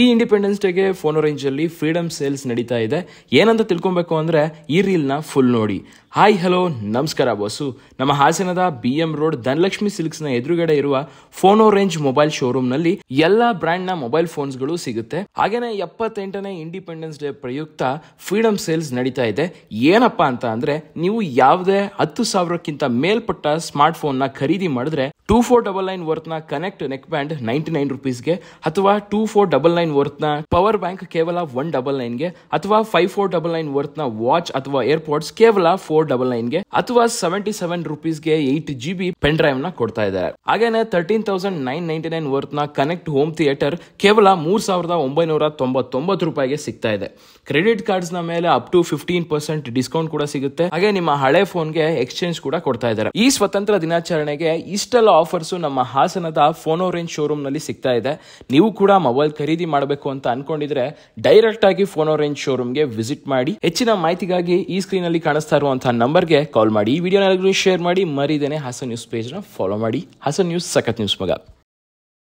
ಈ ಇಂಡಿಪೆಂಡೆನ್ಸ್ ಡೇಗೆ ಫೋನ್ ರೇಂಜಲ್ಲಿ ಫ್ರೀಡಮ್ ಸೇಲ್ಸ್ ನಡೀತಾ ಇದೆ ಏನಂತ ತಿಳ್ಕೊಬೇಕು ಅಂದರೆ ಈ ರೀಲ್ನ ಫುಲ್ ನೋಡಿ ಹಾಯ್ ಹಲೋ ನಮಸ್ಕಾರ ಬಾಸು ನಮ್ಮ ಹಾಸನದ ಬಿ ಎಂ ರೋಡ್ ಧನಲಕ್ಷ್ಮಿ ನ ಎದುರುಗಡೆ ಇರುವ ಫೋನೋ ರೇಂಜ್ ಮೊಬೈಲ್ ಶೋರೂಮ್ ಎಲ್ಲಾ ಎಲ್ಲ ನ ಮೊಬೈಲ್ ಫೋನ್ಸ್ ಗಳು ಸಿಗುತ್ತೆ ಹಾಗೇನೆ ಎಪ್ಪತ್ತೆಂಟನೇ ಇಂಡಿಪೆಂಡೆನ್ಸ್ ಡೇ ಪ್ರಯುಕ್ತ ಫ್ರೀಡಮ್ ಸೇಲ್ಸ್ ನಡೀತಾ ಇದೆ ಏನಪ್ಪ ಅಂತ ಅಂದ್ರೆ ನೀವು ಯಾವುದೇ ಹತ್ತು ಸಾವಿರಕ್ಕಿಂತ ಮೇಲ್ಪಟ್ಟ ಸ್ಮಾರ್ಟ್ ಫೋನ್ ನ ಖರೀದಿ ಮಾಡಿದ್ರೆ two four double nine worth ನ connect neck band ninety nine ರುಪೀಸ್ಗೆ ಅಥವಾ two four double nine worth ನ ಪವರ್ ಬ್ಯಾಂಕ್ ಕೇವಲ ಒನ್ ಡಬಲ್ ಗೆ ಅಥವಾ ಫೈವ್ ಫೋರ್ ಡಬಲ್ ನೈನ್ ನ ವಾಚ್ ಅಥವಾ ಏರ್ಪೋರ್ಟ್ಸ್ ಕೇವಲ ಫೋರ್ ಫೋರ್ ಡಬಲ್ ಅಥವಾ ಸೆವೆಂಟಿ ಸೆವೆನ್ ಗೆ ಏಟ್ ಜಿ ಬಿ ಪೆನ್ ಡ್ರೈವ್ ನ ಕೊಡ್ತಾ ಇದ್ದಾರೆ ಹಾಗೇನೆ thirteen thousand nine ninety nine worth ನ ಕನೆಕ್ಟ್ ಹೋಮ್ ಥಿಯೇಟರ್ ಕೇವಲ ಮೂರ್ ಸಾವಿರದ ಒಂಬೈನೂರ ತೊಂಬತ್ತೊಂಬತ್ತು ರೂಪಾಯಿಗೆ ಸಿಗ್ತಾ ಇದೆ ಕ್ರೆಡಿಟ್ ಕಾರ್ಡ್ಸ್ ನ ಮೇಲೆ up to fifteen percent discount ಕೂಡ ಸಿಗುತ್ತೆ ಹಾಗೆ ನಿಮ್ಮ ಹಳೆ ಫೋನ್ ಗೆ ಎಕ್ಸ್ಚೇಂಜ್ ಕೂಡ ಕೊಡ್ತಾ ಇದ್ದಾರೆ ಈ ಸ್ವತಂತ್ರ ದಿನಾಚರಣೆಗೆ ಇಷ್ಟೆಲ್ಲ ಆಫರ್ಸ್ ನಮ್ಮ ಹಾಸನದ ಫೋನೋ ರೇಂಜ್ ಶೋರೂಮ್ ನಲ್ಲಿ ಸಿಗ್ತಾ ಇದೆ ನೀವು ಕೂಡ ಮೊಬೈಲ್ ಖರೀದಿ ಮಾಡಬೇಕು ಅಂತ ಅನ್ಕೊಂಡಿದ್ರೆ ಡೈರೆಕ್ಟ್ ಆಗಿ ಫೋನ್ ರೇಂಜ್ ಶೋರೂಮ್ ಗೆ ವಿಸಿಟ್ ಮಾಡಿ ಹೆಚ್ಚಿನ ಮಾಹಿತಿಗಾಗಿ ಈ ಸ್ಕ್ರೀನ್ ಅಲ್ಲಿ ಕಾಣಿಸ್ತಾ ಇರುವಂತಹ ನಂಬರ್ಗೆ ಕಾಲ್ ಮಾಡಿ ಈ ವಿಡಿಯೋನ ಎಲ್ಲರಿಗೂ ಶೇರ್ ಮಾಡಿ ಮರಿದೇನೆ ಹಾಸನ್ ನ್ಯೂಸ್ ಪೇಜ್ನ ಫಾಲೋ ಮಾಡಿ ಹಾಸನ್ ನ್ಯೂಸ್ ಸಖತ್ ನ್ಯೂಸ್ ಮಗ